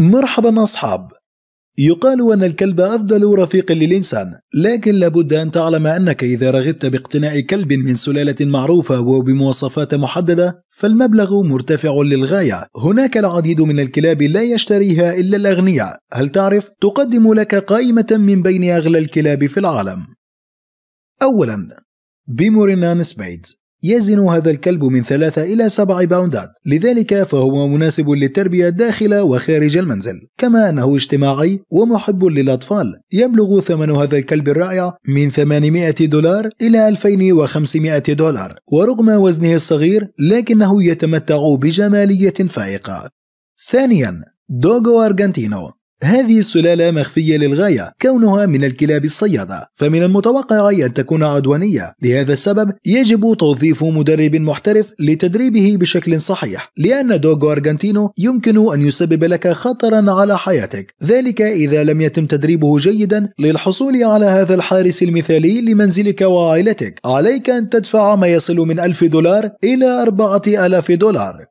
مرحبا أصحاب يقال أن الكلب أفضل رفيق للإنسان لكن لابد أن تعلم أنك إذا رغبت باقتناء كلب من سلالة معروفة وبمواصفات محددة فالمبلغ مرتفع للغاية هناك العديد من الكلاب لا يشتريها إلا الأغنياء هل تعرف؟ تقدم لك قائمة من بين أغلى الكلاب في العالم أولا بيمورينان سبيدز يزن هذا الكلب من ثلاثة إلى سبع باوندات لذلك فهو مناسب للتربية داخل وخارج المنزل كما أنه اجتماعي ومحب للأطفال يبلغ ثمن هذا الكلب الرائع من 800 دولار إلى 2500 دولار ورغم وزنه الصغير لكنه يتمتع بجمالية فائقة ثانيا دوغو أرجنتينو هذه السلالة مخفية للغاية كونها من الكلاب الصيادة فمن المتوقع أن تكون عدوانية لهذا السبب يجب توظيف مدرب محترف لتدريبه بشكل صحيح لأن دوغو أرجنتينو يمكن أن يسبب لك خطرا على حياتك ذلك إذا لم يتم تدريبه جيدا للحصول على هذا الحارس المثالي لمنزلك وعائلتك عليك أن تدفع ما يصل من 1000 دولار إلى 4000 دولار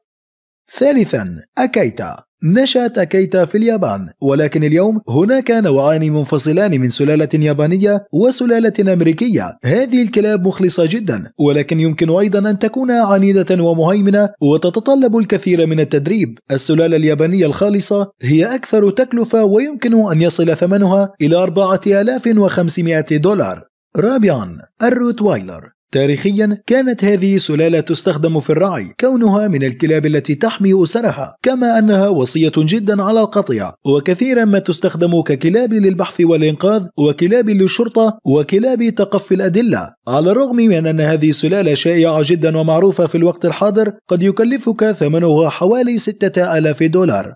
ثالثا أكيتا نشأت أكيتا في اليابان ولكن اليوم هناك نوعان منفصلان من سلالة يابانية وسلالة أمريكية هذه الكلاب مخلصة جدا ولكن يمكن أيضا أن تكون عنيدة ومهيمنة وتتطلب الكثير من التدريب السلالة اليابانية الخالصة هي أكثر تكلفة ويمكن أن يصل ثمنها إلى 4500 دولار رابعا الروتوايلر تاريخيا كانت هذه سلالة تستخدم في الرعي كونها من الكلاب التي تحمي أسرها كما أنها وصية جدا على القطيع وكثيرا ما تستخدم ككلاب للبحث والإنقاذ وكلاب للشرطة وكلاب تقفي الأدلة على الرغم من أن هذه السلالة شائعة جدا ومعروفة في الوقت الحاضر قد يكلفك ثمنها حوالي 6000 دولار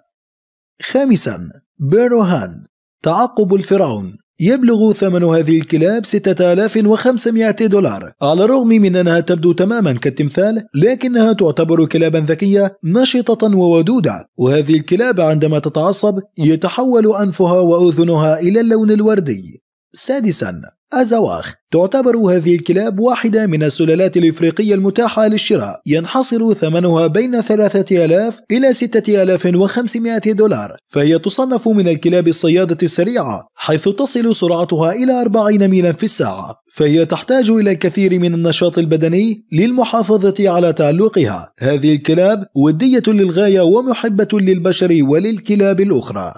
خامسا بيرو هاند تعقب الفرعون يبلغ ثمن هذه الكلاب 6500 دولار على الرغم من أنها تبدو تماما كالتمثال لكنها تعتبر كلابا ذكية نشطة وودودة وهذه الكلاب عندما تتعصب يتحول أنفها وأذنها إلى اللون الوردي سادسا أزواخ تعتبر هذه الكلاب واحدة من السلالات الإفريقية المتاحة للشراء ينحصر ثمنها بين 3000 إلى 6500 دولار فهي تصنف من الكلاب الصيادة السريعة حيث تصل سرعتها إلى 40 ميلا في الساعة فهي تحتاج إلى الكثير من النشاط البدني للمحافظة على تعلقها هذه الكلاب ودية للغاية ومحبة للبشر وللكلاب الأخرى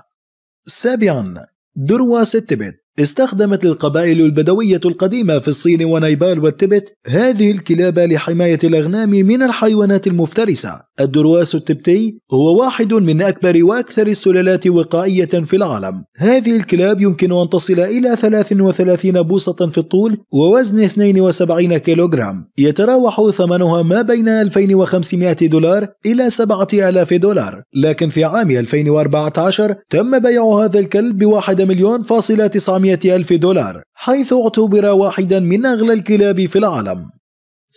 سابعا دروا ستبت استخدمت القبائل البدوية القديمة في الصين ونيبال والتبت هذه الكلاب لحماية الأغنام من الحيوانات المفترسة. الدرواس التبتي هو واحد من أكبر وأكثر السلالات وقائية في العالم. هذه الكلاب يمكن أن تصل إلى 33 بوصة في الطول ووزن 72 كيلوغرام. يتراوح ثمنها ما بين 2500 دولار إلى 7000 دولار. لكن في عام 2014 تم بيع هذا الكلب بواحد مليون فاصلة 900 ألف دولار حيث اعتبر واحدا من أغلى الكلاب في العالم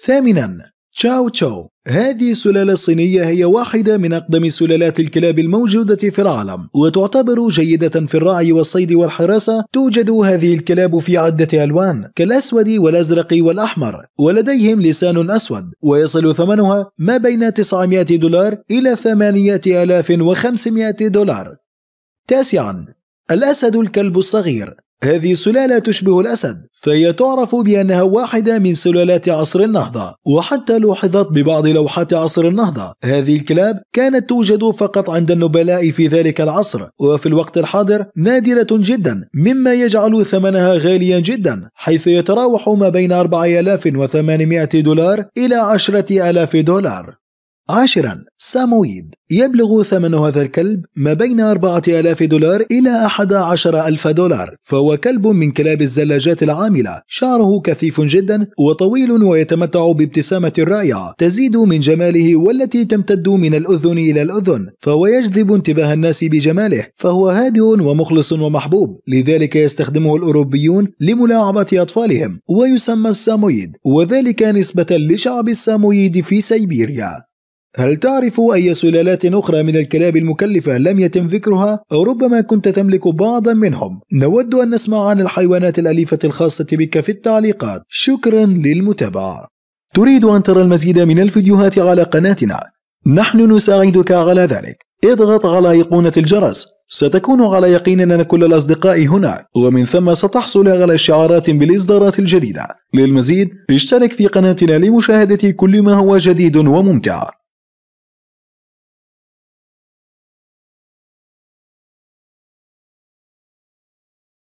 ثامنا تشاو تشاو هذه السلالة الصينية هي واحدة من أقدم سلالات الكلاب الموجودة في العالم وتعتبر جيدة في الرعي والصيد والحراسة توجد هذه الكلاب في عدة ألوان كالأسود والأزرق والأحمر ولديهم لسان أسود ويصل ثمنها ما بين 900 دولار إلى 8500 دولار تاسعا الأسد الكلب الصغير هذه السلالة تشبه الأسد فهي تعرف بأنها واحدة من سلالات عصر النهضة وحتى لوحظت ببعض لوحات عصر النهضة هذه الكلاب كانت توجد فقط عند النبلاء في ذلك العصر وفي الوقت الحاضر نادرة جدا مما يجعل ثمنها غاليا جدا حيث يتراوح ما بين 4800 دولار إلى 10000 دولار عاشرا سامويد يبلغ ثمن هذا الكلب ما بين 4000 دولار إلى 11000 دولار فهو كلب من كلاب الزلاجات العاملة شعره كثيف جدا وطويل ويتمتع بابتسامة رائعة تزيد من جماله والتي تمتد من الأذن إلى الأذن فهو يجذب انتباه الناس بجماله فهو هادئ ومخلص ومحبوب لذلك يستخدمه الأوروبيون لملاعبة أطفالهم ويسمى السامويد وذلك نسبة لشعب السامويد في سيبيريا هل تعرف أي سلالات أخرى من الكلاب المكلفة لم يتم ذكرها أو ربما كنت تملك بعضا منهم؟ نود أن نسمع عن الحيوانات الأليفة الخاصة بك في التعليقات شكرا للمتابعة تريد أن ترى المزيد من الفيديوهات على قناتنا نحن نساعدك على ذلك اضغط على أيقونة الجرس ستكون على يقين أن كل الأصدقاء هنا ومن ثم ستحصل على شعارات بالإصدارات الجديدة للمزيد اشترك في قناتنا لمشاهدة كل ما هو جديد وممتع